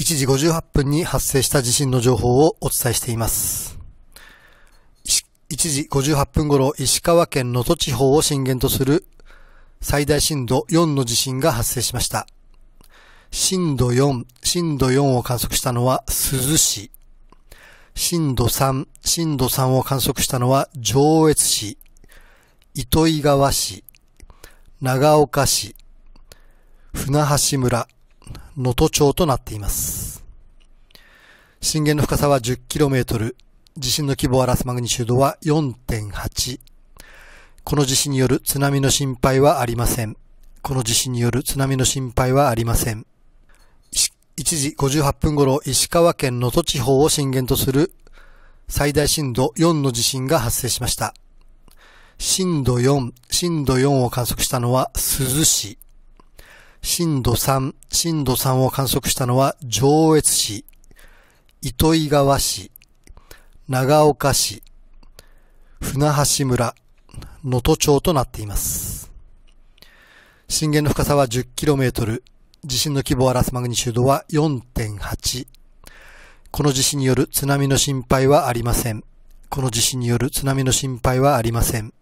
1時58分に発生した地震の情報をお伝えしています。1時58分頃、石川県能登地方を震源とする最大震度4の地震が発生しました。震度4、震度4を観測したのは珠洲市。震度3、震度3を観測したのは上越市、糸魚川市、長岡市、船橋村、能登町となっています。震源の深さは 10km、地震の規模を表すマグニチュードは4.8。この地震による津波の心配はありません。この地震による津波の心配はありません。1時58分頃、石川県能登地方を震源とする最大震度4の地震が発生しました。震度4、震度4を観測したのは珠洲市。震度3、震度3を観測したのは上越市、糸魚川市、長岡市、船橋村、能登町となっています。震源の深さは 10km、地震の規模を表すマグニチュードは4.8。この地震による津波の心配はありません。この地震による津波の心配はありません。